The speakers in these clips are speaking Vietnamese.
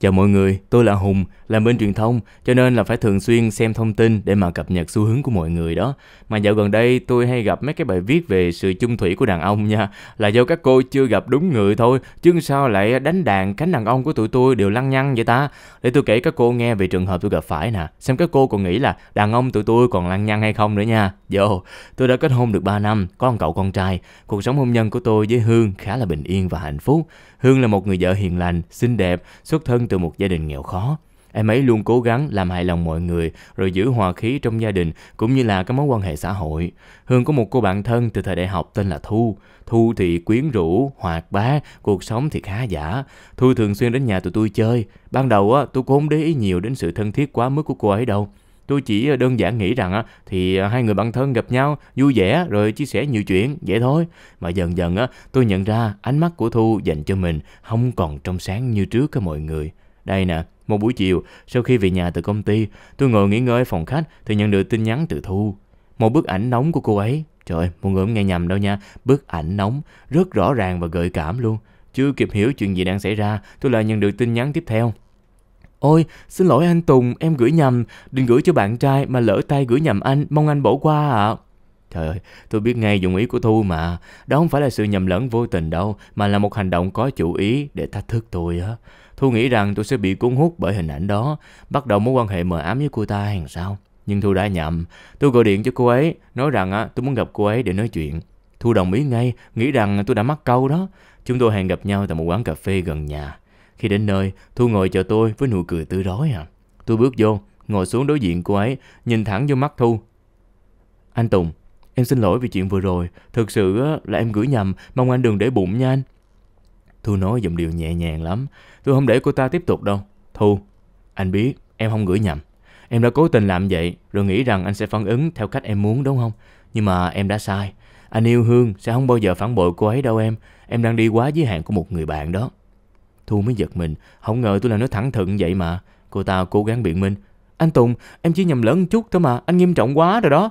Chào mọi người, tôi là Hùng, làm bên truyền thông, cho nên là phải thường xuyên xem thông tin để mà cập nhật xu hướng của mọi người đó. Mà dạo gần đây tôi hay gặp mấy cái bài viết về sự chung thủy của đàn ông nha, là do các cô chưa gặp đúng người thôi, chứ sao lại đánh đàn cánh đàn ông của tụi tôi đều lăng nhăng vậy ta? Để tôi kể các cô nghe về trường hợp tôi gặp phải nè, xem các cô còn nghĩ là đàn ông tụi tôi còn lăng nhăng hay không nữa nha. Vô, tôi đã kết hôn được 3 năm, có một cậu con trai, cuộc sống hôn nhân của tôi với Hương khá là bình yên và hạnh phúc. Hương là một người vợ hiền lành, xinh đẹp, xuất thân từ một gia đình nghèo khó. Em ấy luôn cố gắng làm hài lòng mọi người, rồi giữ hòa khí trong gia đình cũng như là các mối quan hệ xã hội. Hương có một cô bạn thân từ thời đại học tên là Thu. Thu thì quyến rũ, hoạt bát, cuộc sống thì khá giả. Thu thường xuyên đến nhà tụi tôi chơi. Ban đầu á, tôi cũng không để ý nhiều đến sự thân thiết quá mức của cô ấy đâu. Tôi chỉ ờ, đơn giản nghĩ rằng á, thì ờ, hai người bạn thân gặp nhau vui vẻ rồi chia sẻ nhiều chuyện vậy thôi. Mà dần dần á, tôi nhận ra ánh mắt của Thu dành cho mình không còn trong sáng như trước các mọi người. Đây nè, một buổi chiều sau khi về nhà từ công ty, tôi ngồi nghỉ ngơi phòng khách thì nhận được tin nhắn từ Thu. Một bức ảnh nóng của cô ấy. Trời ơi, mọi người không nghe nhầm đâu nha. Bức ảnh nóng, rất rõ ràng và gợi cảm luôn. Chưa kịp hiểu chuyện gì đang xảy ra, tôi lại nhận được tin nhắn tiếp theo. Ôi, xin lỗi anh Tùng, em gửi nhầm, đừng gửi cho bạn trai mà lỡ tay gửi nhầm anh, mong anh bỏ qua ạ. À. Trời ơi, tôi biết ngay dụng ý của Thu mà. Đó không phải là sự nhầm lẫn vô tình đâu, mà là một hành động có chủ ý để thách thức tôi á. Thu nghĩ rằng tôi sẽ bị cuốn hút bởi hình ảnh đó, bắt đầu mối quan hệ mờ ám với cô ta hàng sao. Nhưng Thu đã nhầm. Tôi gọi điện cho cô ấy, nói rằng á, tôi muốn gặp cô ấy để nói chuyện. Thu đồng ý ngay, nghĩ rằng tôi đã mắc câu đó. Chúng tôi hẹn gặp nhau tại một quán cà phê gần nhà. Khi đến nơi, Thu ngồi chờ tôi với nụ cười tươi rói à. Tôi bước vô, ngồi xuống đối diện cô ấy, nhìn thẳng vô mắt Thu. Anh Tùng, em xin lỗi vì chuyện vừa rồi. Thực sự là em gửi nhầm, mong anh đừng để bụng nha anh. Thu nói giọng điệu nhẹ nhàng lắm. Tôi không để cô ta tiếp tục đâu. Thu, anh biết em không gửi nhầm. Em đã cố tình làm vậy rồi nghĩ rằng anh sẽ phản ứng theo cách em muốn đúng không? Nhưng mà em đã sai. Anh yêu Hương sẽ không bao giờ phản bội cô ấy đâu em. Em đang đi quá giới hạn của một người bạn đó. Thu mới giật mình, không ngờ tôi làm nói thẳng thừng vậy mà. Cô ta cố gắng biện minh. Anh Tùng, em chỉ nhầm lẫn chút thôi mà, anh nghiêm trọng quá rồi đó.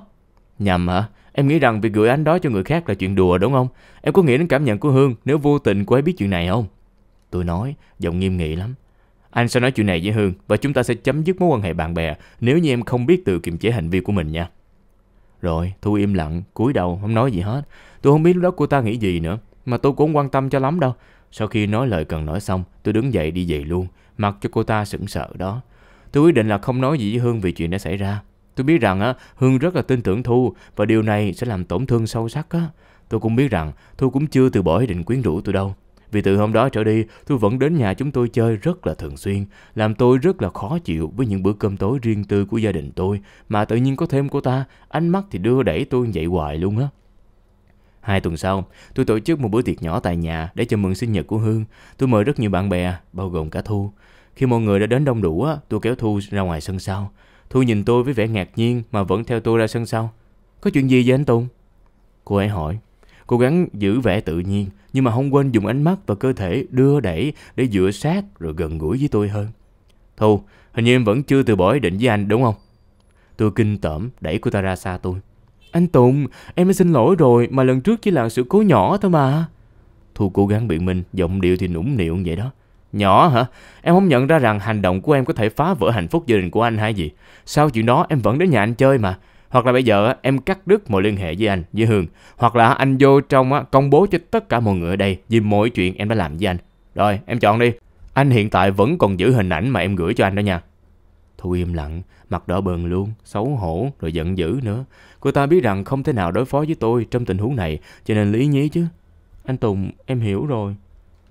Nhầm hả? Em nghĩ rằng việc gửi anh đó cho người khác là chuyện đùa đúng không? Em có nghĩ đến cảm nhận của Hương nếu vô tình cô ấy biết chuyện này không? Tôi nói, giọng nghiêm nghị lắm. Anh sẽ nói chuyện này với Hương và chúng ta sẽ chấm dứt mối quan hệ bạn bè nếu như em không biết tự kiềm chế hành vi của mình nha. Rồi, Thu im lặng, cúi đầu, không nói gì hết. Tôi không biết lúc đó cô ta nghĩ gì nữa, mà tôi cũng không quan tâm cho lắm đâu. Sau khi nói lời cần nói xong, tôi đứng dậy đi về luôn, mặc cho cô ta sững sợ đó. Tôi quyết định là không nói gì với Hương vì chuyện đã xảy ra. Tôi biết rằng á, Hương rất là tin tưởng Thu và điều này sẽ làm tổn thương sâu sắc á. Tôi cũng biết rằng Thu cũng chưa từ bỏ ý định quyến rũ tôi đâu. Vì từ hôm đó trở đi, tôi vẫn đến nhà chúng tôi chơi rất là thường xuyên, làm tôi rất là khó chịu với những bữa cơm tối riêng tư của gia đình tôi, mà tự nhiên có thêm cô ta, ánh mắt thì đưa đẩy tôi vậy hoài luôn á. Hai tuần sau, tôi tổ chức một bữa tiệc nhỏ tại nhà để chào mừng sinh nhật của Hương. Tôi mời rất nhiều bạn bè, bao gồm cả Thu. Khi mọi người đã đến đông đủ, tôi kéo Thu ra ngoài sân sau. Thu nhìn tôi với vẻ ngạc nhiên mà vẫn theo tôi ra sân sau. Có chuyện gì vậy anh Tùng? Cô ấy hỏi. Cố gắng giữ vẻ tự nhiên, nhưng mà không quên dùng ánh mắt và cơ thể đưa đẩy để dựa sát rồi gần gũi với tôi hơn. Thu, hình như em vẫn chưa từ bỏ ý định với anh đúng không? Tôi kinh tởm đẩy cô ta ra xa tôi. Anh Tùng, em đã xin lỗi rồi mà lần trước chỉ là sự cố nhỏ thôi mà. Thu cố gắng biện minh, giọng điệu thì nũng nịu vậy đó. Nhỏ hả? Em không nhận ra rằng hành động của em có thể phá vỡ hạnh phúc gia đình của anh hay gì. Sau chuyện đó em vẫn đến nhà anh chơi mà. Hoặc là bây giờ em cắt đứt mọi liên hệ với anh, với Hương. Hoặc là anh vô trong công bố cho tất cả mọi người ở đây vì mọi chuyện em đã làm với anh. Rồi, em chọn đi. Anh hiện tại vẫn còn giữ hình ảnh mà em gửi cho anh đó nha. Thu im lặng, mặt đỏ bừng luôn, xấu hổ rồi giận dữ nữa. Cô ta biết rằng không thể nào đối phó với tôi trong tình huống này, cho nên lý nhí chứ. Anh Tùng, em hiểu rồi.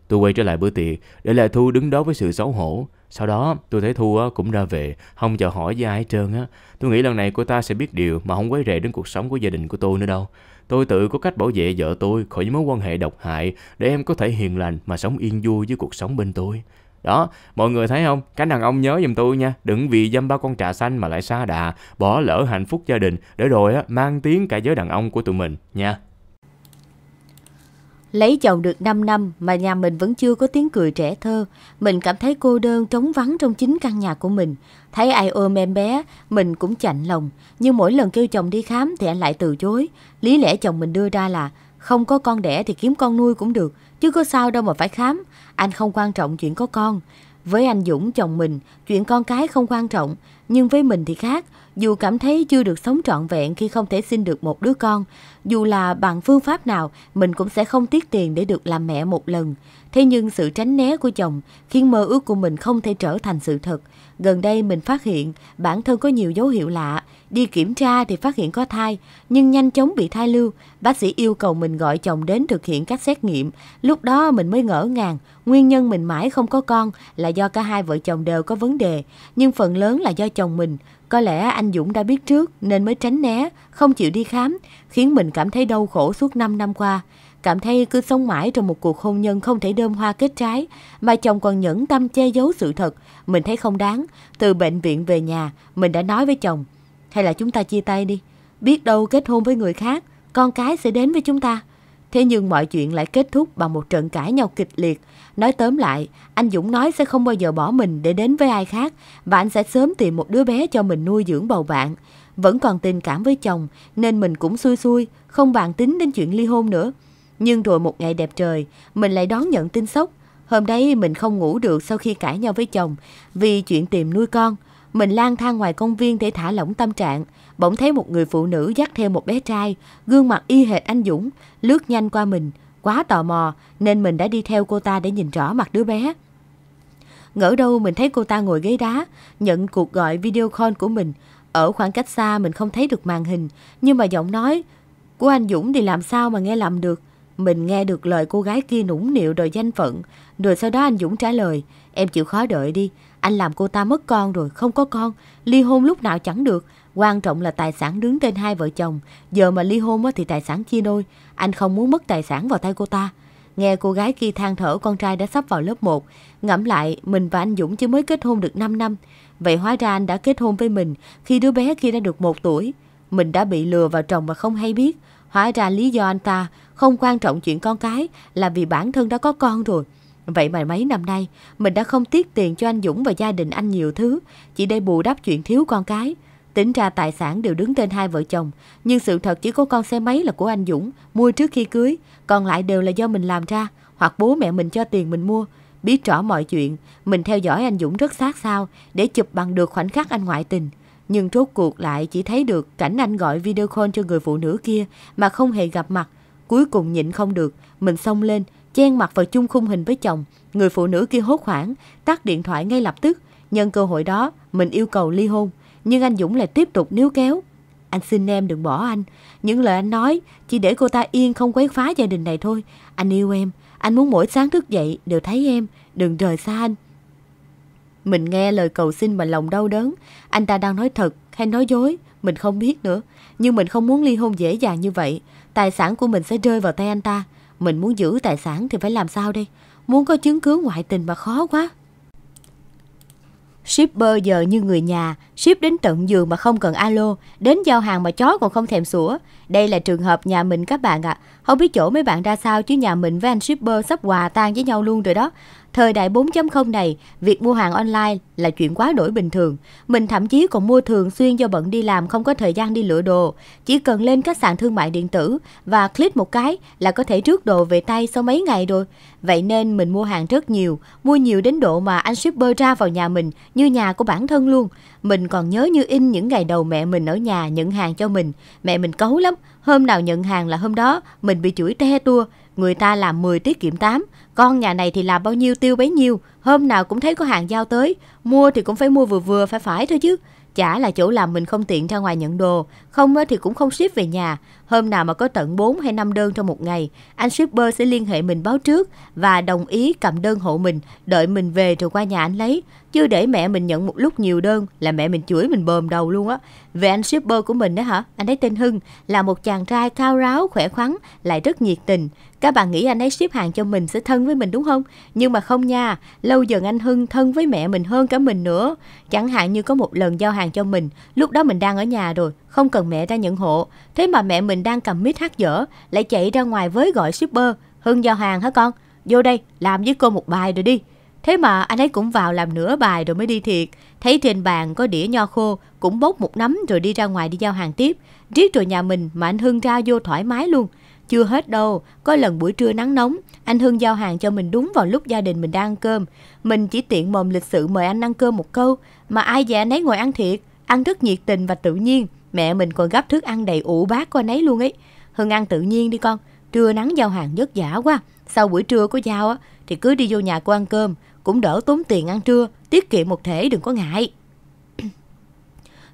Tôi quay trở lại bữa tiệc, để lại Thu đứng đó với sự xấu hổ. Sau đó, tôi thấy Thu cũng ra về, không chào hỏi với ai hết trơn á. Tôi nghĩ lần này cô ta sẽ biết điều mà không quấy rầy đến cuộc sống của gia đình của tôi nữa đâu. Tôi tự có cách bảo vệ vợ tôi khỏi những mối quan hệ độc hại để em có thể hiền lành mà sống yên vui với cuộc sống bên tôi. Đó, mọi người thấy không? cái đàn ông nhớ giùm tôi nha, đừng vì dâm ba con trà xanh mà lại xa đà, bỏ lỡ hạnh phúc gia đình, để rồi á, mang tiếng cả giới đàn ông của tụi mình nha. Lấy chồng được 5 năm mà nhà mình vẫn chưa có tiếng cười trẻ thơ. Mình cảm thấy cô đơn trống vắng trong chính căn nhà của mình. Thấy ai ôm em bé, mình cũng chạnh lòng. Nhưng mỗi lần kêu chồng đi khám thì anh lại từ chối. Lý lẽ chồng mình đưa ra là không có con đẻ thì kiếm con nuôi cũng được. Chứ có sao đâu mà phải khám. Anh không quan trọng chuyện có con. Với anh Dũng chồng mình, chuyện con cái không quan trọng. Nhưng với mình thì khác, dù cảm thấy chưa được sống trọn vẹn khi không thể sinh được một đứa con, dù là bằng phương pháp nào, mình cũng sẽ không tiếc tiền để được làm mẹ một lần. Thế nhưng sự tránh né của chồng khiến mơ ước của mình không thể trở thành sự thật. Gần đây mình phát hiện bản thân có nhiều dấu hiệu lạ, đi kiểm tra thì phát hiện có thai, nhưng nhanh chóng bị thai lưu. Bác sĩ yêu cầu mình gọi chồng đến thực hiện các xét nghiệm. Lúc đó mình mới ngỡ ngàng, nguyên nhân mình mãi không có con là do cả hai vợ chồng đều có vấn đề, nhưng phần lớn là do chồng mình. Có lẽ anh Dũng đã biết trước nên mới tránh né, không chịu đi khám, khiến mình cảm thấy đau khổ suốt 5 năm qua cảm thấy cứ sống mãi trong một cuộc hôn nhân không thể đơm hoa kết trái, mà chồng còn nhẫn tâm che giấu sự thật, mình thấy không đáng. Từ bệnh viện về nhà, mình đã nói với chồng, hay là chúng ta chia tay đi, biết đâu kết hôn với người khác, con cái sẽ đến với chúng ta. Thế nhưng mọi chuyện lại kết thúc bằng một trận cãi nhau kịch liệt. Nói tóm lại, anh Dũng nói sẽ không bao giờ bỏ mình để đến với ai khác và anh sẽ sớm tìm một đứa bé cho mình nuôi dưỡng bầu bạn. Vẫn còn tình cảm với chồng nên mình cũng xui xui, không bàn tính đến chuyện ly hôn nữa. Nhưng rồi một ngày đẹp trời, mình lại đón nhận tin sốc. Hôm đấy mình không ngủ được sau khi cãi nhau với chồng vì chuyện tìm nuôi con. Mình lang thang ngoài công viên để thả lỏng tâm trạng. Bỗng thấy một người phụ nữ dắt theo một bé trai, gương mặt y hệt anh Dũng, lướt nhanh qua mình. Quá tò mò nên mình đã đi theo cô ta để nhìn rõ mặt đứa bé. Ngỡ đâu mình thấy cô ta ngồi ghế đá, nhận cuộc gọi video call của mình. Ở khoảng cách xa mình không thấy được màn hình, nhưng mà giọng nói của anh Dũng thì làm sao mà nghe lầm được. Mình nghe được lời cô gái kia nũng nịu đòi danh phận, rồi sau đó anh Dũng trả lời, em chịu khó đợi đi, anh làm cô ta mất con rồi, không có con, ly hôn lúc nào chẳng được, quan trọng là tài sản đứng tên hai vợ chồng, giờ mà ly hôn thì tài sản chia đôi, anh không muốn mất tài sản vào tay cô ta. Nghe cô gái kia than thở con trai đã sắp vào lớp 1, ngẫm lại mình và anh Dũng chỉ mới kết hôn được 5 năm, vậy hóa ra anh đã kết hôn với mình khi đứa bé kia đã được một tuổi. Mình đã bị lừa vào chồng mà không hay biết, Hóa ra lý do anh ta không quan trọng chuyện con cái là vì bản thân đã có con rồi. Vậy mà mấy năm nay, mình đã không tiếc tiền cho anh Dũng và gia đình anh nhiều thứ, chỉ để bù đắp chuyện thiếu con cái. Tính ra tài sản đều đứng tên hai vợ chồng, nhưng sự thật chỉ có con xe máy là của anh Dũng, mua trước khi cưới, còn lại đều là do mình làm ra, hoặc bố mẹ mình cho tiền mình mua. Biết rõ mọi chuyện, mình theo dõi anh Dũng rất sát sao để chụp bằng được khoảnh khắc anh ngoại tình. Nhưng rốt cuộc lại chỉ thấy được cảnh anh gọi video call cho người phụ nữ kia mà không hề gặp mặt. Cuối cùng nhịn không được, mình xông lên, chen mặt vào chung khung hình với chồng. Người phụ nữ kia hốt hoảng, tắt điện thoại ngay lập tức. Nhân cơ hội đó, mình yêu cầu ly hôn. Nhưng anh Dũng lại tiếp tục níu kéo. Anh xin em đừng bỏ anh. Những lời anh nói chỉ để cô ta yên không quấy phá gia đình này thôi. Anh yêu em. Anh muốn mỗi sáng thức dậy đều thấy em. Đừng rời xa anh. Mình nghe lời cầu xin mà lòng đau đớn. Anh ta đang nói thật hay nói dối, mình không biết nữa. Nhưng mình không muốn ly hôn dễ dàng như vậy. Tài sản của mình sẽ rơi vào tay anh ta. Mình muốn giữ tài sản thì phải làm sao đây? Muốn có chứng cứ ngoại tình mà khó quá. Shipper giờ như người nhà, ship đến tận giường mà không cần alo, đến giao hàng mà chó còn không thèm sủa. Đây là trường hợp nhà mình các bạn ạ. À. Không biết chỗ mấy bạn ra sao chứ nhà mình với anh shipper sắp hòa tan với nhau luôn rồi đó. Thời đại 4.0 này, việc mua hàng online là chuyện quá đổi bình thường. Mình thậm chí còn mua thường xuyên do bận đi làm không có thời gian đi lựa đồ. Chỉ cần lên các sàn thương mại điện tử và click một cái là có thể trước đồ về tay sau mấy ngày rồi. Vậy nên mình mua hàng rất nhiều, mua nhiều đến độ mà anh shipper ra vào nhà mình như nhà của bản thân luôn. Mình còn nhớ như in những ngày đầu mẹ mình ở nhà nhận hàng cho mình. Mẹ mình cấu lắm, hôm nào nhận hàng là hôm đó mình bị chửi te tua Người ta làm 10 tiết kiệm 8, con nhà này thì làm bao nhiêu tiêu bấy nhiêu, hôm nào cũng thấy có hàng giao tới, mua thì cũng phải mua vừa vừa phải phải thôi chứ. Chả là chỗ làm mình không tiện ra ngoài nhận đồ, không thì cũng không ship về nhà. Hôm nào mà có tận 4 hay 5 đơn trong một ngày, anh shipper sẽ liên hệ mình báo trước và đồng ý cầm đơn hộ mình, đợi mình về rồi qua nhà anh lấy. Chứ để mẹ mình nhận một lúc nhiều đơn là mẹ mình chửi mình bơm đầu luôn á. Về anh shipper của mình đó hả? Anh ấy tên Hưng, là một chàng trai cao ráo, khỏe khoắn, lại rất nhiệt tình. Các bạn nghĩ anh ấy ship hàng cho mình sẽ thân với mình đúng không? Nhưng mà không nha, lâu dần anh Hưng thân với mẹ mình hơn cả mình nữa. Chẳng hạn như có một lần giao hàng cho mình, lúc đó mình đang ở nhà rồi, không cần mẹ ra nhận hộ, thế mà mẹ mình đang cầm mít hát dở, lại chạy ra ngoài với gọi shipper. Hưng giao hàng hả con? Vô đây, làm với cô một bài rồi đi. Thế mà anh ấy cũng vào làm nửa bài rồi mới đi thiệt. Thấy trên bàn có đĩa nho khô, cũng bốc một nắm rồi đi ra ngoài đi giao hàng tiếp. Riết rồi nhà mình mà anh Hưng ra vô thoải mái luôn. Chưa hết đâu, có lần buổi trưa nắng nóng, anh Hưng giao hàng cho mình đúng vào lúc gia đình mình đang ăn cơm. Mình chỉ tiện mồm lịch sự mời anh ăn cơm một câu, mà ai dè anh ấy ngồi ăn thiệt, ăn rất nhiệt tình và tự nhiên. Mẹ mình còn gấp thức ăn đầy ủ bát qua nấy luôn ấy. Hưng ăn tự nhiên đi con, trưa nắng giao hàng vất vả quá. Sau buổi trưa có giao á, thì cứ đi vô nhà cô ăn cơm, cũng đỡ tốn tiền ăn trưa, tiết kiệm một thể đừng có ngại.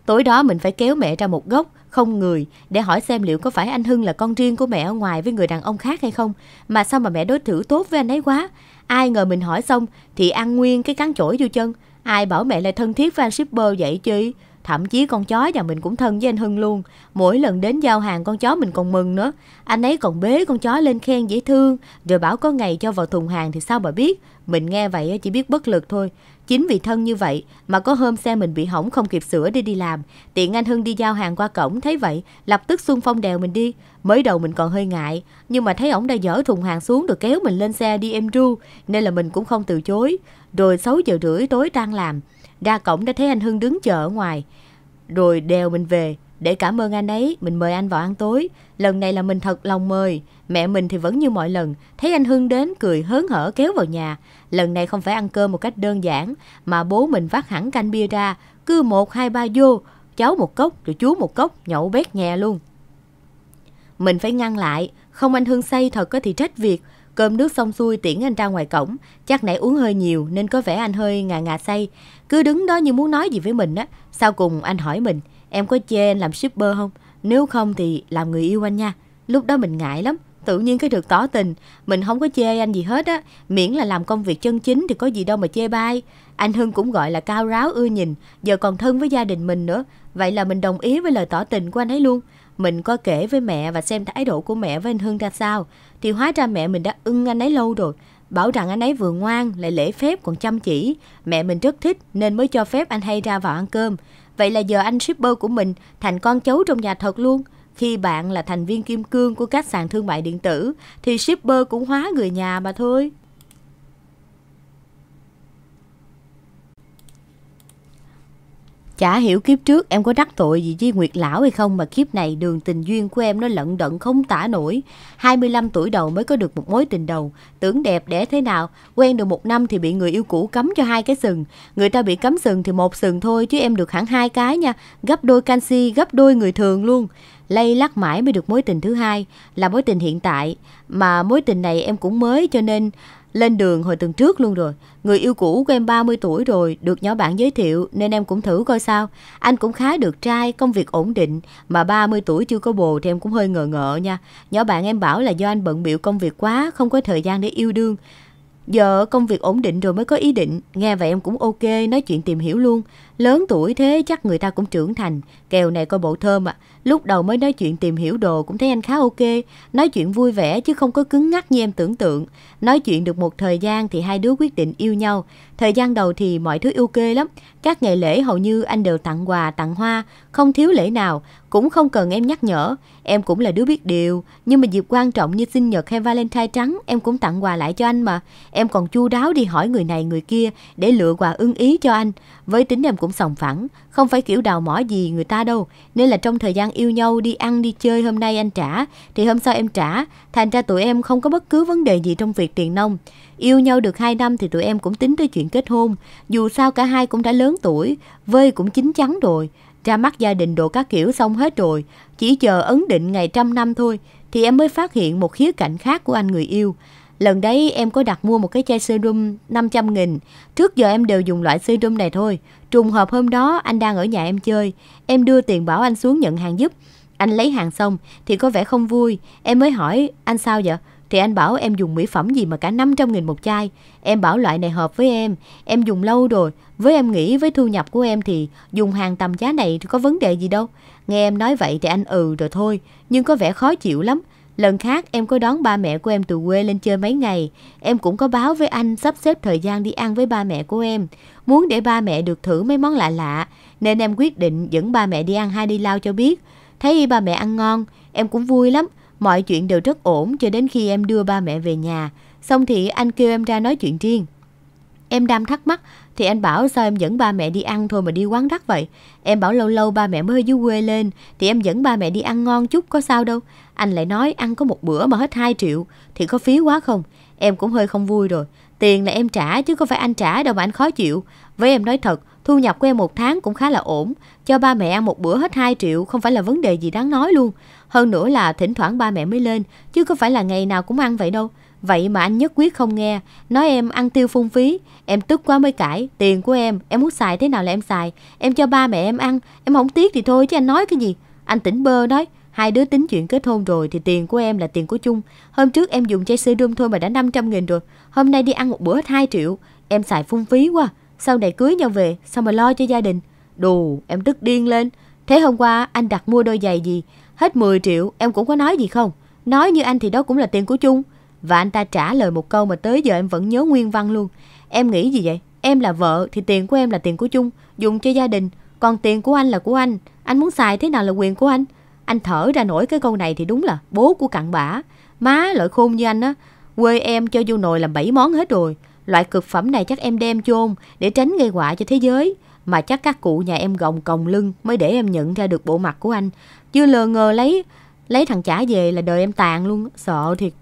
Tối đó mình phải kéo mẹ ra một góc, không người, để hỏi xem liệu có phải anh Hưng là con riêng của mẹ ở ngoài với người đàn ông khác hay không. Mà sao mà mẹ đối xử tốt với anh ấy quá. Ai ngờ mình hỏi xong thì ăn nguyên cái cán chổi vô chân. Ai bảo mẹ lại thân thiết với anh shipper vậy chứ? Thậm chí con chó nhà mình cũng thân với anh Hưng luôn. Mỗi lần đến giao hàng con chó mình còn mừng nữa. Anh ấy còn bế con chó lên khen dễ thương, rồi bảo có ngày cho vào thùng hàng thì sao mà biết. Mình nghe vậy chỉ biết bất lực thôi. Chính vì thân như vậy mà có hôm xe mình bị hỏng không kịp sửa để đi làm. Tiện anh Hưng đi giao hàng qua cổng thấy vậy, lập tức xung phong đèo mình đi. Mới đầu mình còn hơi ngại, nhưng mà thấy ổng đã dỡ thùng hàng xuống rồi kéo mình lên xe đi em ru, nên là mình cũng không từ chối. Rồi 6 giờ rưỡi tối đang làm, ra cổng đã thấy anh Hưng đứng chờ ở ngoài. Rồi đèo mình về, để cảm ơn anh ấy, mình mời anh vào ăn tối. Lần này là mình thật lòng mời. Mẹ mình thì vẫn như mọi lần, thấy anh Hưng đến cười hớn hở kéo vào nhà. Lần này không phải ăn cơm một cách đơn giản, mà bố mình vắt hẳn canh bia ra, cứ một hai ba vô, cháu một cốc rồi chú một cốc, nhậu bét nhẹ luôn. Mình phải ngăn lại, không anh Hưng say thật có thì trách việc, Cơm nước xong xuôi tiễn anh ra ngoài cổng, chắc nãy uống hơi nhiều nên có vẻ anh hơi ngà ngà say. Cứ đứng đó như muốn nói gì với mình á, sau cùng anh hỏi mình, em có chê anh làm shipper không? Nếu không thì làm người yêu anh nha. Lúc đó mình ngại lắm, tự nhiên cái được tỏ tình, mình không có chê anh gì hết á, miễn là làm công việc chân chính thì có gì đâu mà chê bai. Anh Hưng cũng gọi là cao ráo ưa nhìn, giờ còn thân với gia đình mình nữa, vậy là mình đồng ý với lời tỏ tình của anh ấy luôn. Mình có kể với mẹ và xem thái độ của mẹ với anh Hưng ra sao. Thì hóa ra mẹ mình đã ưng anh ấy lâu rồi. Bảo rằng anh ấy vừa ngoan, lại lễ phép còn chăm chỉ. Mẹ mình rất thích nên mới cho phép anh hay ra vào ăn cơm. Vậy là giờ anh shipper của mình thành con cháu trong nhà thật luôn. Khi bạn là thành viên kim cương của các sàn thương mại điện tử thì shipper cũng hóa người nhà mà thôi. Chả hiểu kiếp trước em có đắc tội gì với Nguyệt Lão hay không mà kiếp này đường tình duyên của em nó lận đận không tả nổi. 25 tuổi đầu mới có được một mối tình đầu, tưởng đẹp đẽ thế nào, quen được một năm thì bị người yêu cũ cấm cho hai cái sừng. Người ta bị cấm sừng thì một sừng thôi chứ em được hẳn hai cái nha, gấp đôi canxi, gấp đôi người thường luôn. Lây lắc mãi mới được mối tình thứ hai là mối tình hiện tại, mà mối tình này em cũng mới cho nên lên đường hồi tuần trước luôn rồi Người yêu cũ của em 30 tuổi rồi Được nhỏ bạn giới thiệu nên em cũng thử coi sao Anh cũng khá được trai, công việc ổn định Mà 30 tuổi chưa có bồ thì em cũng hơi ngờ ngợ nha Nhỏ bạn em bảo là do anh bận biểu công việc quá Không có thời gian để yêu đương Giờ công việc ổn định rồi mới có ý định Nghe vậy em cũng ok, nói chuyện tìm hiểu luôn Lớn tuổi thế chắc người ta cũng trưởng thành Kèo này coi bộ thơm à Lúc đầu mới nói chuyện tìm hiểu đồ cũng thấy anh khá ok, nói chuyện vui vẻ chứ không có cứng ngắc như em tưởng tượng. Nói chuyện được một thời gian thì hai đứa quyết định yêu nhau. Thời gian đầu thì mọi thứ ok lắm, các ngày lễ hầu như anh đều tặng quà, tặng hoa, không thiếu lễ nào, cũng không cần em nhắc nhở. Em cũng là đứa biết điều, nhưng mà dịp quan trọng như sinh nhật hay Valentine trắng em cũng tặng quà lại cho anh mà. Em còn chu đáo đi hỏi người này người kia để lựa quà ưng ý cho anh. Với tính em cũng sòng phẳng, không phải kiểu đào mỏ gì người ta đâu, nên là trong thời gian yêu nhau đi ăn đi chơi hôm nay anh trả thì hôm sau em trả, thành ra tụi em không có bất cứ vấn đề gì trong việc tiền nông. Yêu nhau được 2 năm thì tụi em cũng tính tới chuyện kết hôn, dù sao cả hai cũng đã lớn tuổi, vơi cũng chín chắn rồi, ra mắt gia đình đồ các kiểu xong hết rồi, chỉ chờ ấn định ngày trăm năm thôi thì em mới phát hiện một khía cạnh khác của anh người yêu. Lần đấy em có đặt mua một cái chai serum 500 nghìn. Trước giờ em đều dùng loại serum này thôi. Trùng hợp hôm đó anh đang ở nhà em chơi. Em đưa tiền bảo anh xuống nhận hàng giúp. Anh lấy hàng xong thì có vẻ không vui. Em mới hỏi anh sao vậy? Thì anh bảo em dùng mỹ phẩm gì mà cả 500 nghìn một chai. Em bảo loại này hợp với em. Em dùng lâu rồi. Với em nghĩ với thu nhập của em thì dùng hàng tầm giá này có vấn đề gì đâu. Nghe em nói vậy thì anh ừ rồi thôi. Nhưng có vẻ khó chịu lắm. Lần khác em có đón ba mẹ của em từ quê lên chơi mấy ngày, em cũng có báo với anh sắp xếp thời gian đi ăn với ba mẹ của em. Muốn để ba mẹ được thử mấy món lạ lạ, nên em quyết định dẫn ba mẹ đi ăn hai đi lao cho biết. Thấy ba mẹ ăn ngon, em cũng vui lắm, mọi chuyện đều rất ổn cho đến khi em đưa ba mẹ về nhà. Xong thì anh kêu em ra nói chuyện riêng. Em đang thắc mắc thì anh bảo sao em dẫn ba mẹ đi ăn thôi mà đi quán đắt vậy. Em bảo lâu lâu ba mẹ mới ở dưới quê lên thì em dẫn ba mẹ đi ăn ngon chút có sao đâu. Anh lại nói ăn có một bữa mà hết 2 triệu thì có phí quá không? Em cũng hơi không vui rồi. Tiền là em trả chứ có phải anh trả đâu mà anh khó chịu. Với em nói thật, thu nhập của em một tháng cũng khá là ổn. Cho ba mẹ ăn một bữa hết 2 triệu không phải là vấn đề gì đáng nói luôn. Hơn nữa là thỉnh thoảng ba mẹ mới lên, chứ có phải là ngày nào cũng ăn vậy đâu. Vậy mà anh nhất quyết không nghe, nói em ăn tiêu phung phí, em tức quá mới cãi, tiền của em, em muốn xài thế nào là em xài, em cho ba mẹ em ăn, em không tiếc thì thôi chứ anh nói cái gì. Anh tỉnh bơ nói, Hai đứa tính chuyện kết hôn rồi thì tiền của em là tiền của chung. Hôm trước em dùng chai serum thôi mà đã 500 nghìn rồi. Hôm nay đi ăn một bữa hết 2 triệu. Em xài phung phí quá. Sau này cưới nhau về, sao mà lo cho gia đình. Đù, em tức điên lên. Thế hôm qua anh đặt mua đôi giày gì? Hết 10 triệu, em cũng có nói gì không? Nói như anh thì đó cũng là tiền của chung. Và anh ta trả lời một câu mà tới giờ em vẫn nhớ nguyên văn luôn. Em nghĩ gì vậy? Em là vợ thì tiền của em là tiền của chung, dùng cho gia đình. Còn tiền của anh là của anh, anh muốn xài thế nào là quyền của anh. Anh thở ra nổi cái câu này thì đúng là bố của cặn bã. Má loại khôn như anh á, quê em cho vô nồi làm bảy món hết rồi. Loại cực phẩm này chắc em đem chôn để tránh gây họa cho thế giới. Mà chắc các cụ nhà em gồng còng lưng mới để em nhận ra được bộ mặt của anh. Chứ lờ ngờ lấy lấy thằng trả về là đời em tàn luôn, sợ thiệt.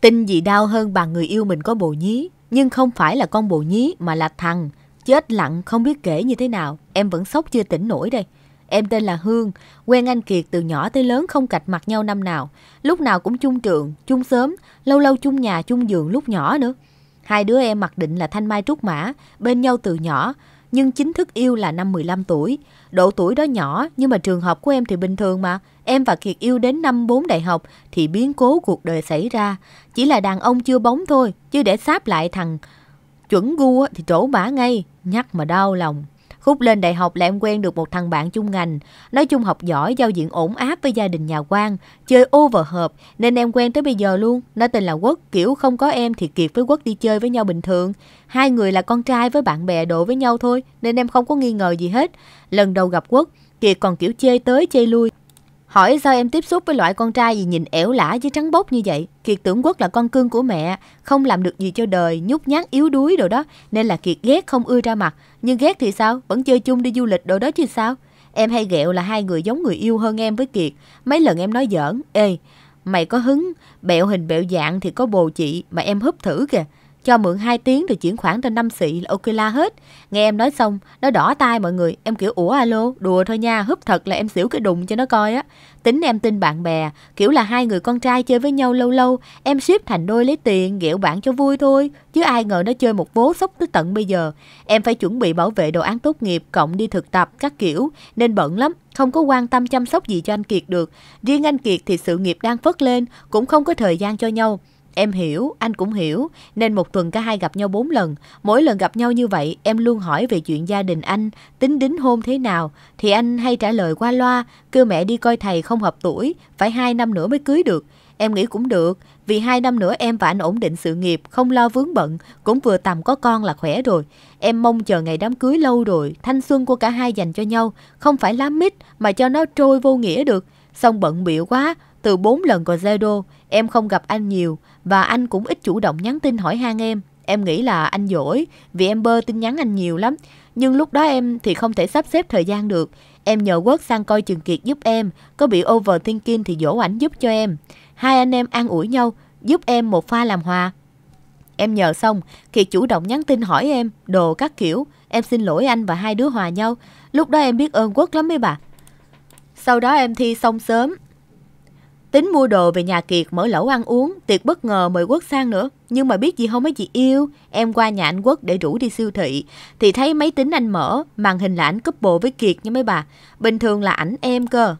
Tin gì đau hơn bà người yêu mình có bồ nhí, nhưng không phải là con bồ nhí mà là thằng. Chết lặng không biết kể như thế nào, em vẫn sốc chưa tỉnh nổi đây. Em tên là Hương, quen anh Kiệt từ nhỏ tới lớn không cạch mặt nhau năm nào. Lúc nào cũng chung trường, chung sớm, lâu lâu chung nhà, chung giường lúc nhỏ nữa. Hai đứa em mặc định là thanh mai trúc mã, bên nhau từ nhỏ, nhưng chính thức yêu là năm 15 tuổi. Độ tuổi đó nhỏ, nhưng mà trường hợp của em thì bình thường mà. Em và Kiệt yêu đến năm 4 đại học thì biến cố cuộc đời xảy ra. Chỉ là đàn ông chưa bóng thôi, chứ để sáp lại thằng chuẩn gu thì trổ bả ngay, nhắc mà đau lòng. Khúc lên đại học là em quen được một thằng bạn chung ngành. Nói chung học giỏi, giao diện ổn áp với gia đình nhà quan, chơi over hợp nên em quen tới bây giờ luôn. Nó tên là Quốc, kiểu không có em thì Kiệt với Quốc đi chơi với nhau bình thường. Hai người là con trai với bạn bè độ với nhau thôi nên em không có nghi ngờ gì hết. Lần đầu gặp Quốc, Kiệt còn kiểu chê tới chê lui, Hỏi sao em tiếp xúc với loại con trai gì nhìn ẻo lả với trắng bóc như vậy? Kiệt tưởng Quốc là con cưng của mẹ, không làm được gì cho đời, nhút nhát yếu đuối đồ đó, nên là Kiệt ghét không ưa ra mặt. Nhưng ghét thì sao? Vẫn chơi chung đi du lịch đồ đó chứ sao? Em hay ghẹo là hai người giống người yêu hơn em với Kiệt. Mấy lần em nói giỡn, ê, mày có hứng, bẹo hình bẹo dạng thì có bồ chị mà em húp thử kìa cho mượn 2 tiếng rồi chuyển khoản trên năm xị là ok la hết. Nghe em nói xong, nó đỏ tai mọi người, em kiểu ủa alo, đùa thôi nha, húp thật là em xỉu cái đùng cho nó coi á. Tính em tin bạn bè, kiểu là hai người con trai chơi với nhau lâu lâu, em ship thành đôi lấy tiền, ghẹo bạn cho vui thôi. Chứ ai ngờ nó chơi một vố sốc tới tận bây giờ. Em phải chuẩn bị bảo vệ đồ án tốt nghiệp, cộng đi thực tập, các kiểu, nên bận lắm không có quan tâm chăm sóc gì cho anh Kiệt được. Riêng anh Kiệt thì sự nghiệp đang phất lên, cũng không có thời gian cho nhau. Em hiểu, anh cũng hiểu, nên một tuần cả hai gặp nhau bốn lần. Mỗi lần gặp nhau như vậy, em luôn hỏi về chuyện gia đình anh, tính đính hôn thế nào. Thì anh hay trả lời qua loa, kêu mẹ đi coi thầy không hợp tuổi, phải hai năm nữa mới cưới được. Em nghĩ cũng được, vì hai năm nữa em và anh ổn định sự nghiệp, không lo vướng bận, cũng vừa tầm có con là khỏe rồi. Em mong chờ ngày đám cưới lâu rồi, thanh xuân của cả hai dành cho nhau, không phải lá mít mà cho nó trôi vô nghĩa được. Xong bận biểu quá, từ 4 lần của Zedo, em không gặp anh nhiều và anh cũng ít chủ động nhắn tin hỏi han em. Em nghĩ là anh giỏi vì em bơ tin nhắn anh nhiều lắm. Nhưng lúc đó em thì không thể sắp xếp thời gian được. Em nhờ Quốc sang coi Trường Kiệt giúp em. Có bị overthinking thì dỗ ảnh giúp cho em. Hai anh em an ủi nhau, giúp em một pha làm hòa. Em nhờ xong, Kiệt chủ động nhắn tin hỏi em, đồ các kiểu. Em xin lỗi anh và hai đứa hòa nhau. Lúc đó em biết ơn Quốc lắm mấy bà. Sau đó em thi xong sớm, Tính mua đồ về nhà Kiệt mở lẩu ăn uống, tiệc bất ngờ mời Quốc sang nữa. Nhưng mà biết gì không mấy chị yêu, em qua nhà anh Quốc để rủ đi siêu thị. Thì thấy máy tính anh mở, màn hình là ảnh couple với Kiệt nha mấy bà. Bình thường là ảnh em cơ.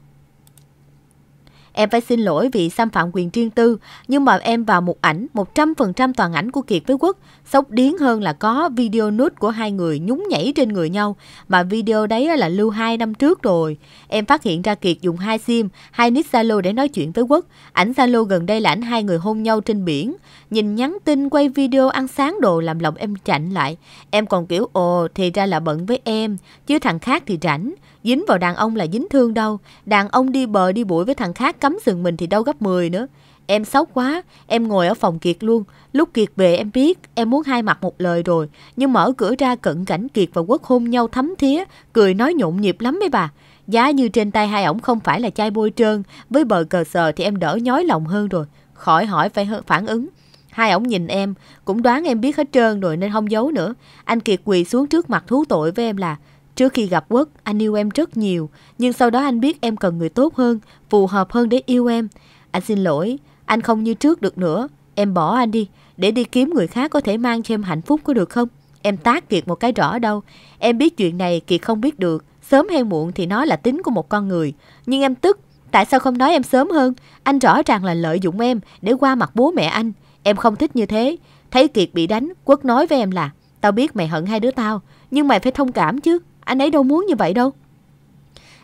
Em phải xin lỗi vì xâm phạm quyền riêng tư, nhưng mà em vào một ảnh, 100% toàn ảnh của Kiệt với Quốc. Sốc điến hơn là có video nude của hai người nhúng nhảy trên người nhau, mà video đấy là lưu 2 năm trước rồi. Em phát hiện ra Kiệt dùng hai sim, hai nick Zalo để nói chuyện với Quốc. Ảnh Zalo gần đây là ảnh hai người hôn nhau trên biển. Nhìn nhắn tin quay video ăn sáng đồ làm lòng em chạnh lại. Em còn kiểu ồ thì ra là bận với em, chứ thằng khác thì rảnh. Dính vào đàn ông là dính thương đâu. Đàn ông đi bờ đi bụi với thằng khác cắm sừng mình thì đâu gấp 10 nữa. Em xấu quá, em ngồi ở phòng Kiệt luôn. Lúc Kiệt về em biết, em muốn hai mặt một lời rồi. Nhưng mở cửa ra cận cảnh Kiệt và Quốc hôn nhau thấm thía, cười nói nhộn nhịp lắm mấy bà. Giá như trên tay hai ổng không phải là chai bôi trơn, với bờ cờ sờ thì em đỡ nhói lòng hơn rồi. Khỏi hỏi phải phản ứng. Hai ổng nhìn em, cũng đoán em biết hết trơn rồi nên không giấu nữa. Anh Kiệt quỳ xuống trước mặt thú tội với em là Trước khi gặp Quốc, anh yêu em rất nhiều, nhưng sau đó anh biết em cần người tốt hơn, phù hợp hơn để yêu em. Anh xin lỗi, anh không như trước được nữa. Em bỏ anh đi, để đi kiếm người khác có thể mang cho em hạnh phúc có được không? Em tác Kiệt một cái rõ đâu. Em biết chuyện này Kiệt không biết được. Sớm hay muộn thì nó là tính của một con người. Nhưng em tức, tại sao không nói em sớm hơn? Anh rõ ràng là lợi dụng em để qua mặt bố mẹ anh. Em không thích như thế. Thấy Kiệt bị đánh, Quốc nói với em là Tao biết mày hận hai đứa tao, nhưng mày phải thông cảm chứ. Anh ấy đâu muốn như vậy đâu.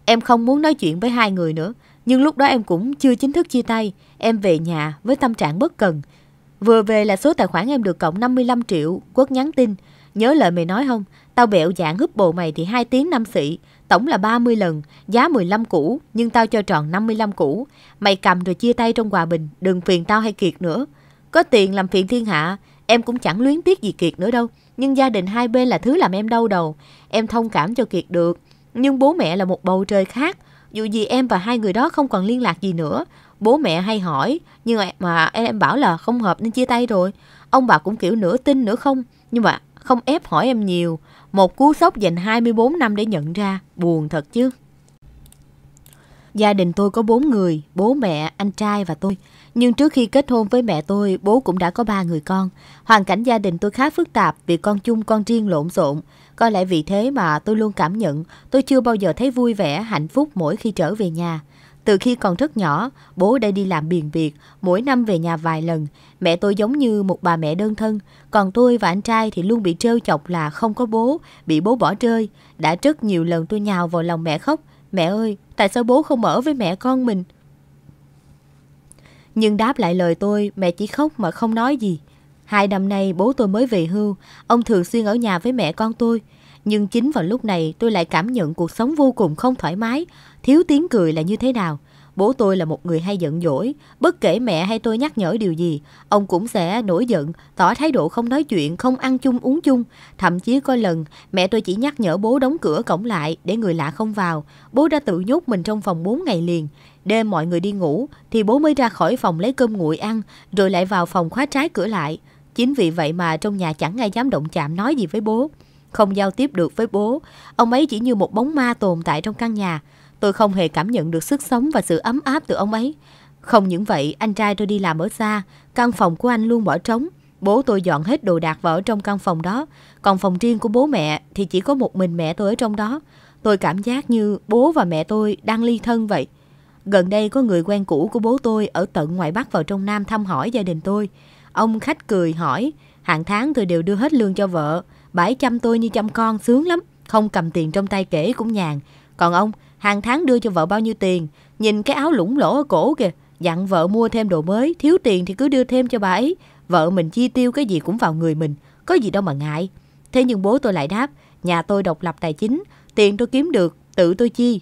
Em không muốn nói chuyện với hai người nữa. Nhưng lúc đó em cũng chưa chính thức chia tay. Em về nhà với tâm trạng bất cần. Vừa về là số tài khoản em được cộng 55 triệu. Quốc nhắn tin. Nhớ lời mày nói không? Tao bẹo dạng húp bộ mày thì hai tiếng năm sĩ, Tổng là 30 lần. Giá 15 củ. Nhưng tao cho tròn 55 củ. Mày cầm rồi chia tay trong hòa bình. Đừng phiền tao hay Kiệt nữa. Có tiền làm phiền thiên hạ. Em cũng chẳng luyến tiếc gì Kiệt nữa đâu nhưng gia đình hai bên là thứ làm em đau đầu. Em thông cảm cho Kiệt được, nhưng bố mẹ là một bầu trời khác. Dù gì em và hai người đó không còn liên lạc gì nữa, bố mẹ hay hỏi, nhưng mà em bảo là không hợp nên chia tay rồi. Ông bà cũng kiểu nửa tin nữa không, nhưng mà không ép hỏi em nhiều. Một cú sốc dành 24 năm để nhận ra, buồn thật chứ. Gia đình tôi có bốn người, bố mẹ, anh trai và tôi. Nhưng trước khi kết hôn với mẹ tôi, bố cũng đã có ba người con. Hoàn cảnh gia đình tôi khá phức tạp vì con chung con riêng lộn xộn. Có lẽ vì thế mà tôi luôn cảm nhận tôi chưa bao giờ thấy vui vẻ, hạnh phúc mỗi khi trở về nhà. Từ khi còn rất nhỏ, bố đã đi làm biền việc, mỗi năm về nhà vài lần. Mẹ tôi giống như một bà mẹ đơn thân, còn tôi và anh trai thì luôn bị trêu chọc là không có bố, bị bố bỏ rơi. Đã rất nhiều lần tôi nhào vào lòng mẹ khóc, Mẹ ơi, tại sao bố không ở với mẹ con mình? Nhưng đáp lại lời tôi, mẹ chỉ khóc mà không nói gì. Hai năm nay bố tôi mới về hưu, ông thường xuyên ở nhà với mẹ con tôi. Nhưng chính vào lúc này tôi lại cảm nhận cuộc sống vô cùng không thoải mái, thiếu tiếng cười là như thế nào. Bố tôi là một người hay giận dỗi, bất kể mẹ hay tôi nhắc nhở điều gì, ông cũng sẽ nổi giận, tỏ thái độ không nói chuyện, không ăn chung uống chung. Thậm chí có lần, mẹ tôi chỉ nhắc nhở bố đóng cửa cổng lại để người lạ không vào. Bố đã tự nhốt mình trong phòng 4 ngày liền. Đêm mọi người đi ngủ thì bố mới ra khỏi phòng lấy cơm nguội ăn, rồi lại vào phòng khóa trái cửa lại. Chính vì vậy mà trong nhà chẳng ai dám động chạm nói gì với bố. Không giao tiếp được với bố, ông ấy chỉ như một bóng ma tồn tại trong căn nhà. Tôi không hề cảm nhận được sức sống và sự ấm áp từ ông ấy. Không những vậy, anh trai tôi đi làm ở xa, căn phòng của anh luôn bỏ trống. Bố tôi dọn hết đồ đạc vào ở trong căn phòng đó, còn phòng riêng của bố mẹ thì chỉ có một mình mẹ tôi ở trong đó. Tôi cảm giác như bố và mẹ tôi đang ly thân vậy. Gần đây có người quen cũ của bố tôi ở tận ngoại Bắc vào trong Nam thăm hỏi gia đình tôi. Ông khách cười hỏi, hàng tháng tôi đều đưa hết lương cho vợ, bãi chăm tôi như chăm con, sướng lắm, không cầm tiền trong tay kể cũng nhàn. Còn ông, hàng tháng đưa cho vợ bao nhiêu tiền nhìn cái áo lủng lỗ ở cổ kìa dặn vợ mua thêm đồ mới thiếu tiền thì cứ đưa thêm cho bà ấy vợ mình chi tiêu cái gì cũng vào người mình có gì đâu mà ngại thế nhưng bố tôi lại đáp nhà tôi độc lập tài chính tiền tôi kiếm được tự tôi chi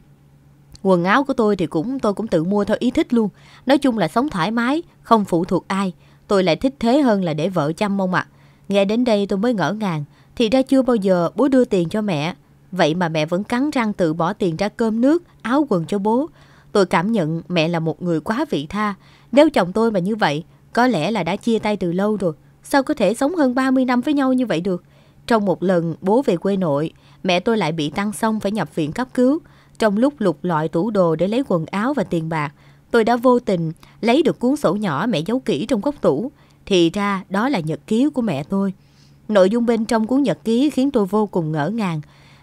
quần áo của tôi thì cũng tôi cũng tự mua theo ý thích luôn nói chung là sống thoải mái không phụ thuộc ai tôi lại thích thế hơn là để vợ chăm mong ạ à. nghe đến đây tôi mới ngỡ ngàng thì ra chưa bao giờ bố đưa tiền cho mẹ Vậy mà mẹ vẫn cắn răng tự bỏ tiền ra cơm nước, áo quần cho bố. Tôi cảm nhận mẹ là một người quá vị tha. Nếu chồng tôi mà như vậy, có lẽ là đã chia tay từ lâu rồi. Sao có thể sống hơn 30 năm với nhau như vậy được? Trong một lần bố về quê nội, mẹ tôi lại bị tăng xong phải nhập viện cấp cứu. Trong lúc lục lọi tủ đồ để lấy quần áo và tiền bạc, tôi đã vô tình lấy được cuốn sổ nhỏ mẹ giấu kỹ trong góc tủ. Thì ra đó là nhật ký của mẹ tôi. Nội dung bên trong cuốn nhật ký khiến tôi vô cùng ngỡ ngàng.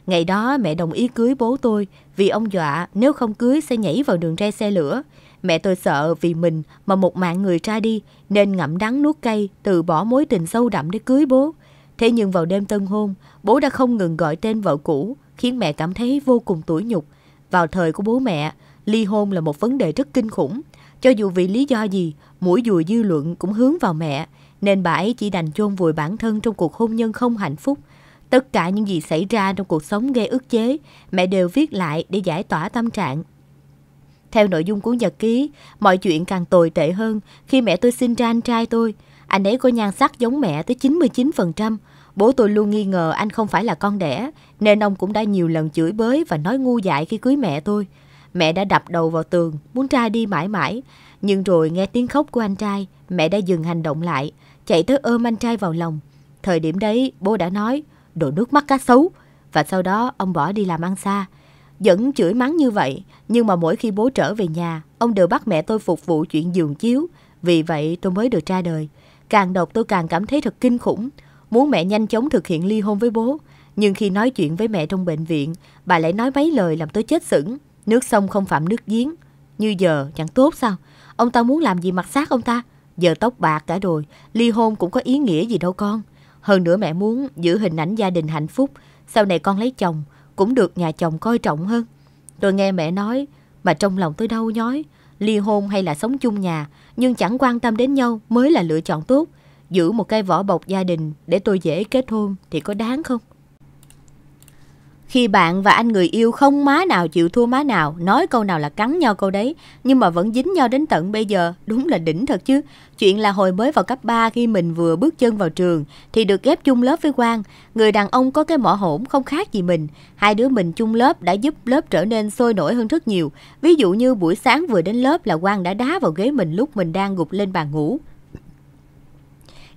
Ngày đó mẹ đồng ý cưới bố tôi vì ông dọa nếu không cưới sẽ nhảy vào đường ray xe lửa. Mẹ tôi sợ vì mình mà một mạng người ra đi nên ngậm đắng nuốt cay từ bỏ mối tình sâu đậm để cưới bố. Thế nhưng vào đêm tân hôn, bố đã không ngừng gọi tên vợ cũ khiến mẹ cảm thấy vô cùng tủi nhục. Vào thời của bố mẹ, ly hôn là một vấn đề rất kinh khủng. Cho dù vì lý do gì, mũi dùi dư luận cũng hướng vào mẹ, nên bà ấy chỉ đành chôn vùi bản thân trong cuộc hôn nhân không hạnh phúc – Tất cả những gì xảy ra trong cuộc sống gây ức chế, mẹ đều viết lại để giải tỏa tâm trạng. Theo nội dung cuốn nhật ký, mọi chuyện càng tồi tệ hơn khi mẹ tôi sinh ra anh trai tôi. Anh ấy có nhan sắc giống mẹ tới 99%. Bố tôi luôn nghi ngờ anh không phải là con đẻ, nên ông cũng đã nhiều lần chửi bới và nói ngu dại khi cưới mẹ tôi. Mẹ đã đập đầu vào tường, muốn trai đi mãi mãi. Nhưng rồi nghe tiếng khóc của anh trai, mẹ đã dừng hành động lại, chạy tới ôm anh trai vào lòng. Thời điểm đấy, bố đã nói, đồ nước mắt cá sấu. Và sau đó ông bỏ đi làm ăn xa. Vẫn chửi mắng như vậy, nhưng mà mỗi khi bố trở về nhà, ông đều bắt mẹ tôi phục vụ chuyện giường chiếu. Vì vậy tôi mới được ra đời. Càng đọc tôi càng cảm thấy thật kinh khủng. Muốn mẹ nhanh chóng thực hiện ly hôn với bố. Nhưng khi nói chuyện với mẹ trong bệnh viện, bà lại nói mấy lời làm tôi chết sững. Nước sông không phạm nước giếng. Như giờ chẳng tốt sao? Ông ta muốn làm gì mặt xác ông ta? Giờ tóc bạc cả rồi, ly hôn cũng có ý nghĩa gì đâu con. Hơn nữa mẹ muốn giữ hình ảnh gia đình hạnh phúc, sau này con lấy chồng cũng được nhà chồng coi trọng hơn. Tôi nghe mẹ nói mà trong lòng tôi đau nhói, ly hôn hay là sống chung nhà nhưng chẳng quan tâm đến nhau mới là lựa chọn tốt. Giữ một cái vỏ bọc gia đình để tôi dễ kết hôn thì có đáng không? khi bạn và anh người yêu không má nào chịu thua má nào, nói câu nào là cắn nhau câu đấy, nhưng mà vẫn dính nhau đến tận bây giờ, đúng là đỉnh thật chứ. Chuyện là hồi mới vào cấp 3 khi mình vừa bước chân vào trường thì được ghép chung lớp với Quang, người đàn ông có cái mỏ hổn không khác gì mình. Hai đứa mình chung lớp đã giúp lớp trở nên sôi nổi hơn rất nhiều. Ví dụ như buổi sáng vừa đến lớp là Quang đã đá vào ghế mình lúc mình đang gục lên bàn ngủ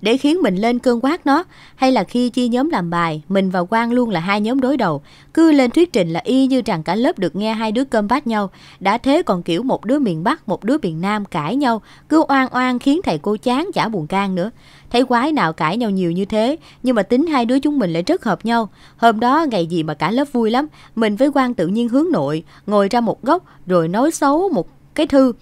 để khiến mình lên cơn quát nó hay là khi chia nhóm làm bài mình và quang luôn là hai nhóm đối đầu cứ lên thuyết trình là y như rằng cả lớp được nghe hai đứa cơm bát nhau đã thế còn kiểu một đứa miền bắc một đứa miền nam cãi nhau cứ oan oan khiến thầy cô chán chả buồn can nữa thấy quái nào cãi nhau nhiều như thế nhưng mà tính hai đứa chúng mình lại rất hợp nhau hôm đó ngày gì mà cả lớp vui lắm mình với quang tự nhiên hướng nội ngồi ra một góc rồi nói xấu một cái thư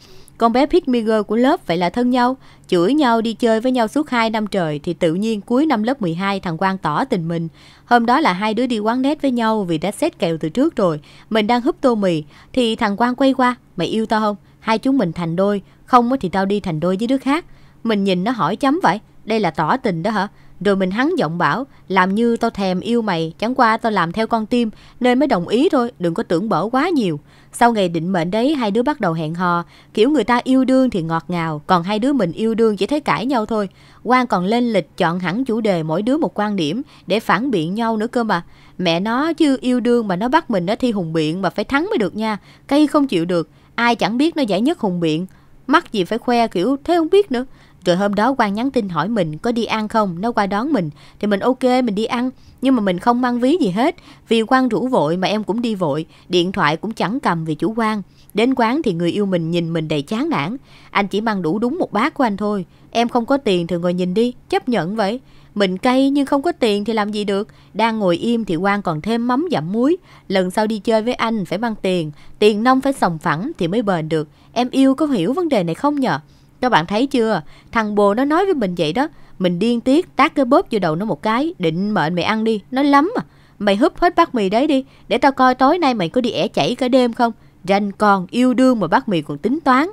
con bé Pitmiger của lớp vậy là thân nhau, chửi nhau đi chơi với nhau suốt 2 năm trời thì tự nhiên cuối năm lớp 12 thằng Quang tỏ tình mình. Hôm đó là hai đứa đi quán nét với nhau vì đã xét kèo từ trước rồi. Mình đang húp tô mì thì thằng Quang quay qua, mày yêu tao không? Hai chúng mình thành đôi, không thì tao đi thành đôi với đứa khác. Mình nhìn nó hỏi chấm vậy, đây là tỏ tình đó hả? Rồi mình hắn giọng bảo, làm như tao thèm yêu mày, chẳng qua tao làm theo con tim, nên mới đồng ý thôi, đừng có tưởng bở quá nhiều. Sau ngày định mệnh đấy, hai đứa bắt đầu hẹn hò. Kiểu người ta yêu đương thì ngọt ngào, còn hai đứa mình yêu đương chỉ thấy cãi nhau thôi. Quang còn lên lịch chọn hẳn chủ đề mỗi đứa một quan điểm để phản biện nhau nữa cơ mà. Mẹ nó chứ yêu đương mà nó bắt mình nó thi hùng biện mà phải thắng mới được nha. Cây không chịu được, ai chẳng biết nó giải nhất hùng biện. Mắc gì phải khoe kiểu thế không biết nữa. Rồi hôm đó Quang nhắn tin hỏi mình có đi ăn không, nó qua đón mình. Thì mình ok, mình đi ăn nhưng mà mình không mang ví gì hết vì quan rủ vội mà em cũng đi vội điện thoại cũng chẳng cầm vì chủ quan đến quán thì người yêu mình nhìn mình đầy chán nản anh chỉ mang đủ đúng một bát của anh thôi em không có tiền thì ngồi nhìn đi chấp nhận vậy mình cay nhưng không có tiền thì làm gì được đang ngồi im thì quan còn thêm mắm giảm muối lần sau đi chơi với anh phải mang tiền tiền nông phải sòng phẳng thì mới bền được em yêu có hiểu vấn đề này không nhở các bạn thấy chưa? Thằng bồ nó nói với mình vậy đó. Mình điên tiết, tát cái bóp vô đầu nó một cái. Định mệnh mày ăn đi. Nó lắm à. Mày húp hết bát mì đấy đi. Để tao coi tối nay mày có đi ẻ chảy cả đêm không? Ranh còn, yêu đương mà bát mì còn tính toán.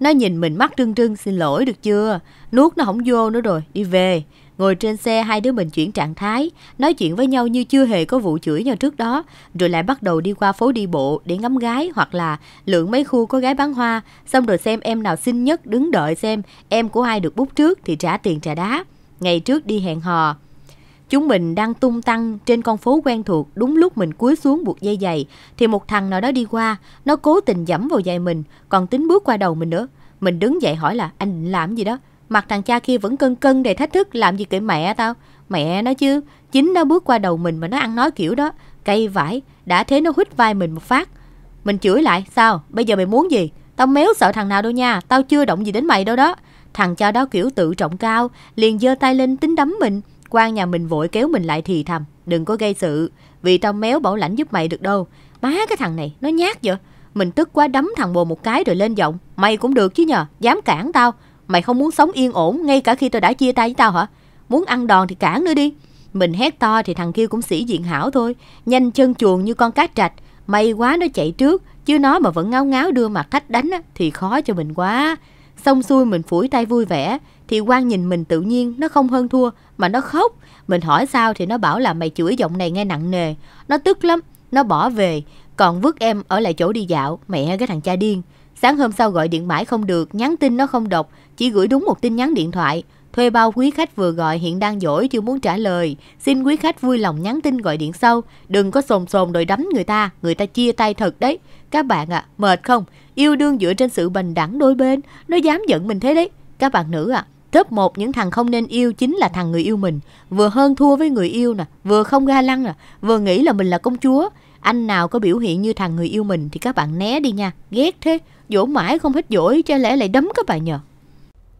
Nó nhìn mình mắt trưng trưng xin lỗi được chưa? Nuốt nó không vô nữa rồi, đi về. Ngồi trên xe hai đứa mình chuyển trạng thái, nói chuyện với nhau như chưa hề có vụ chửi nhau trước đó, rồi lại bắt đầu đi qua phố đi bộ để ngắm gái hoặc là lượn mấy khu có gái bán hoa, xong rồi xem em nào xinh nhất đứng đợi xem em của ai được bút trước thì trả tiền trà đá. Ngày trước đi hẹn hò, Chúng mình đang tung tăng trên con phố quen thuộc đúng lúc mình cúi xuống buộc dây giày thì một thằng nào đó đi qua, nó cố tình dẫm vào giày mình, còn tính bước qua đầu mình nữa. Mình đứng dậy hỏi là anh định làm gì đó. Mặt thằng cha kia vẫn cân cân để thách thức làm gì kệ mẹ tao. Mẹ nó chứ, chính nó bước qua đầu mình mà nó ăn nói kiểu đó. Cây vải, đã thế nó hít vai mình một phát. Mình chửi lại, sao, bây giờ mày muốn gì? Tao méo sợ thằng nào đâu nha, tao chưa động gì đến mày đâu đó. Thằng cha đó kiểu tự trọng cao, liền giơ tay lên tính đấm mình. quan nhà mình vội kéo mình lại thì thầm, đừng có gây sự, vì tao méo bảo lãnh giúp mày được đâu. Má cái thằng này, nó nhát vậy. Mình tức quá đấm thằng bồ một cái rồi lên giọng. Mày cũng được chứ nhờ, dám cản tao. Mày không muốn sống yên ổn ngay cả khi tao đã chia tay với tao hả? Muốn ăn đòn thì cản nữa đi. Mình hét to thì thằng kia cũng sĩ diện hảo thôi. Nhanh chân chuồng như con cá trạch. May quá nó chạy trước. Chứ nó mà vẫn ngáo ngáo đưa mặt khách đánh á, thì khó cho mình quá. Xong xuôi mình phủi tay vui vẻ. Thì Quang nhìn mình tự nhiên nó không hơn thua mà nó khóc. Mình hỏi sao thì nó bảo là mày chửi giọng này nghe nặng nề. Nó tức lắm. Nó bỏ về. Còn vứt em ở lại chỗ đi dạo. Mẹ cái thằng cha điên. Sáng hôm sau gọi điện mãi không được, nhắn tin nó không đọc, chỉ gửi đúng một tin nhắn điện thoại. Thuê bao quý khách vừa gọi hiện đang dỗi chưa muốn trả lời. Xin quý khách vui lòng nhắn tin gọi điện sau. Đừng có sồn sồn đòi đấm người ta, người ta chia tay thật đấy. Các bạn ạ, à, mệt không? Yêu đương dựa trên sự bình đẳng đôi bên, nó dám giận mình thế đấy. Các bạn nữ ạ, à, Top 1 những thằng không nên yêu chính là thằng người yêu mình Vừa hơn thua với người yêu nè Vừa không ga lăng nè Vừa nghĩ là mình là công chúa anh nào có biểu hiện như thằng người yêu mình thì các bạn né đi nha ghét thế dỗ mãi không hết dỗi cho lẽ lại đấm các bạn nhờ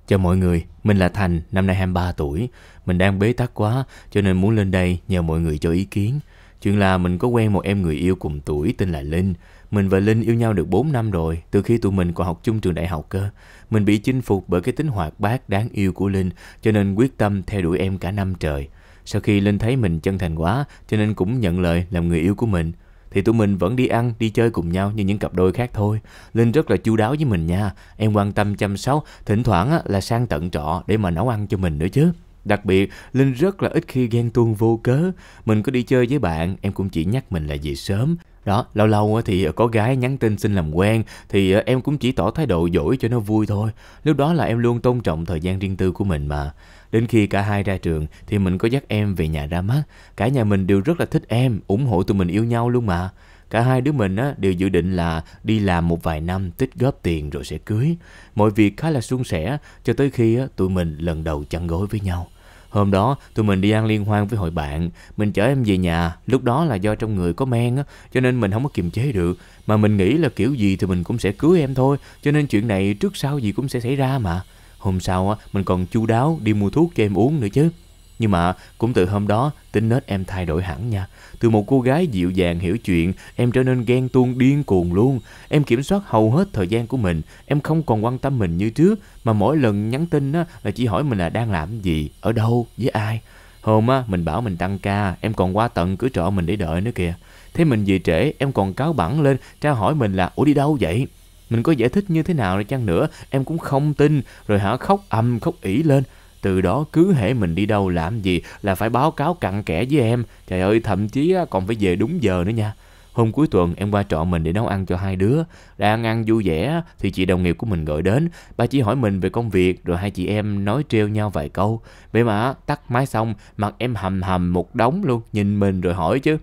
Chào mọi người, mình là Thành, năm nay 23 tuổi. Mình đang bế tắc quá cho nên muốn lên đây nhờ mọi người cho ý kiến. Chuyện là mình có quen một em người yêu cùng tuổi tên là Linh. Mình và Linh yêu nhau được 4 năm rồi, từ khi tụi mình còn học chung trường đại học cơ. Mình bị chinh phục bởi cái tính hoạt bát đáng yêu của Linh cho nên quyết tâm theo đuổi em cả năm trời. Sau khi Linh thấy mình chân thành quá cho nên cũng nhận lời làm người yêu của mình thì tụi mình vẫn đi ăn, đi chơi cùng nhau như những cặp đôi khác thôi. Linh rất là chu đáo với mình nha. Em quan tâm chăm sóc, thỉnh thoảng là sang tận trọ để mà nấu ăn cho mình nữa chứ. Đặc biệt, Linh rất là ít khi ghen tuông vô cớ. Mình có đi chơi với bạn, em cũng chỉ nhắc mình là về sớm. Đó, lâu lâu thì có gái nhắn tin xin làm quen thì ờ, em cũng chỉ tỏ thái độ dỗi cho nó vui thôi. Lúc đó là em luôn tôn trọng thời gian riêng tư của mình mà. Đến khi cả hai ra trường thì mình có dắt em về nhà ra mắt. Cả nhà mình đều rất là thích em, ủng hộ tụi mình yêu nhau luôn mà. Cả hai đứa mình á, đều dự định là đi làm một vài năm tích góp tiền rồi sẽ cưới. Mọi việc khá là suôn sẻ cho tới khi á, tụi mình lần đầu chăn gối với nhau. Hôm đó tụi mình đi ăn liên hoan với hội bạn Mình chở em về nhà Lúc đó là do trong người có men á Cho nên mình không có kiềm chế được Mà mình nghĩ là kiểu gì thì mình cũng sẽ cưới em thôi Cho nên chuyện này trước sau gì cũng sẽ xảy ra mà Hôm sau á, mình còn chu đáo đi mua thuốc cho em uống nữa chứ. Nhưng mà cũng từ hôm đó tính nết em thay đổi hẳn nha. Từ một cô gái dịu dàng hiểu chuyện, em trở nên ghen tuông điên cuồng luôn. Em kiểm soát hầu hết thời gian của mình, em không còn quan tâm mình như trước mà mỗi lần nhắn tin á, là chỉ hỏi mình là đang làm gì, ở đâu, với ai. Hôm á, mình bảo mình tăng ca, em còn qua tận cửa trọ mình để đợi nữa kìa. Thế mình về trễ, em còn cáo bẳn lên, tra hỏi mình là ủa đi đâu vậy? Mình có giải thích như thế nào đi chăng nữa, em cũng không tin, rồi hả khóc ầm khóc ỉ lên. Từ đó cứ hễ mình đi đâu làm gì là phải báo cáo cặn kẽ với em. Trời ơi, thậm chí còn phải về đúng giờ nữa nha. Hôm cuối tuần em qua trọ mình để nấu ăn cho hai đứa. Đang ăn vui vẻ thì chị đồng nghiệp của mình gọi đến. Bà chỉ hỏi mình về công việc rồi hai chị em nói trêu nhau vài câu. Vậy mà tắt máy xong mặt em hầm hầm một đống luôn. Nhìn mình rồi hỏi chứ.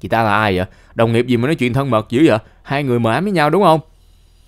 Chị ta là ai vậy? Đồng nghiệp gì mà nói chuyện thân mật dữ vậy? Hai người mờ ám với nhau đúng không?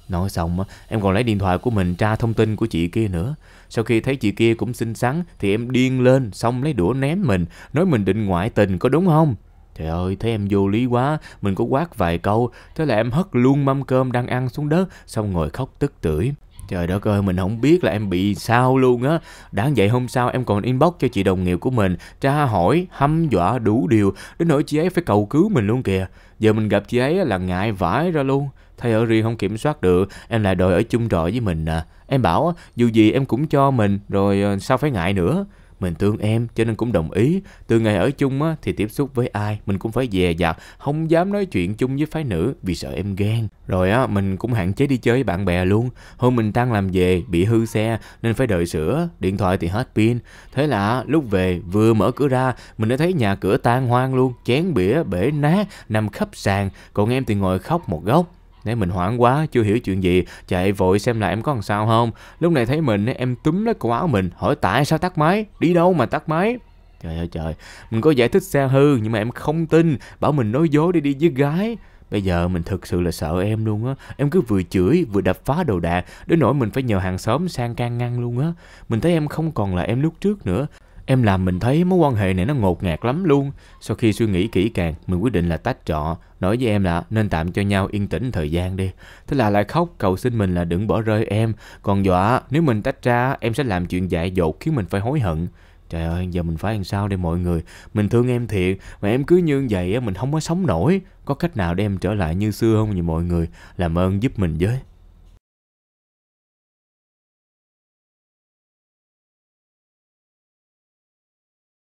Nói xong em còn lấy điện thoại của mình tra thông tin của chị kia nữa Sau khi thấy chị kia cũng xinh xắn Thì em điên lên xong lấy đũa ném mình Nói mình định ngoại tình có đúng không Trời ơi thấy em vô lý quá Mình có quát vài câu Thế là em hất luôn mâm cơm đang ăn xuống đất Xong ngồi khóc tức tưởi Trời đất ơi, mình không biết là em bị sao luôn á. Đáng vậy hôm sau em còn inbox cho chị đồng nghiệp của mình, tra hỏi, hăm dọa đủ điều, đến nỗi chị ấy phải cầu cứu mình luôn kìa. Giờ mình gặp chị ấy là ngại vãi ra luôn. Thầy ở riêng không kiểm soát được, em lại đòi ở chung trọ với mình à. Em bảo dù gì em cũng cho mình, rồi ờ, sao phải ngại nữa. Mình thương em cho nên cũng đồng ý Từ ngày ở chung á, thì tiếp xúc với ai Mình cũng phải dè dặt Không dám nói chuyện chung với phái nữ Vì sợ em ghen Rồi á, mình cũng hạn chế đi chơi với bạn bè luôn Hôm mình tăng làm về bị hư xe Nên phải đợi sửa Điện thoại thì hết pin Thế là lúc về vừa mở cửa ra Mình đã thấy nhà cửa tan hoang luôn Chén bỉa bể nát Nằm khắp sàn Còn em thì ngồi khóc một góc Nãy mình hoảng quá, chưa hiểu chuyện gì, chạy vội xem là em có làm sao không. Lúc này thấy mình, em túm lấy cổ áo mình, hỏi tại sao tắt máy, đi đâu mà tắt máy. Trời ơi trời, mình có giải thích xe hư nhưng mà em không tin, bảo mình nói dối để đi với gái. Bây giờ mình thực sự là sợ em luôn á Em cứ vừa chửi vừa đập phá đồ đạc Đến nỗi mình phải nhờ hàng xóm sang can ngăn luôn á Mình thấy em không còn là em lúc trước nữa Em làm mình thấy mối quan hệ này nó ngột ngạt lắm luôn. Sau khi suy nghĩ kỹ càng, mình quyết định là tách trọ, nói với em là nên tạm cho nhau yên tĩnh thời gian đi. Thế là lại khóc cầu xin mình là đừng bỏ rơi em. Còn dọa, nếu mình tách ra, em sẽ làm chuyện dại dột khiến mình phải hối hận. Trời ơi, giờ mình phải làm sao đây mọi người? Mình thương em thiệt, mà em cứ như vậy mình không có sống nổi. Có cách nào để em trở lại như xưa không vậy mọi người? Làm ơn giúp mình với.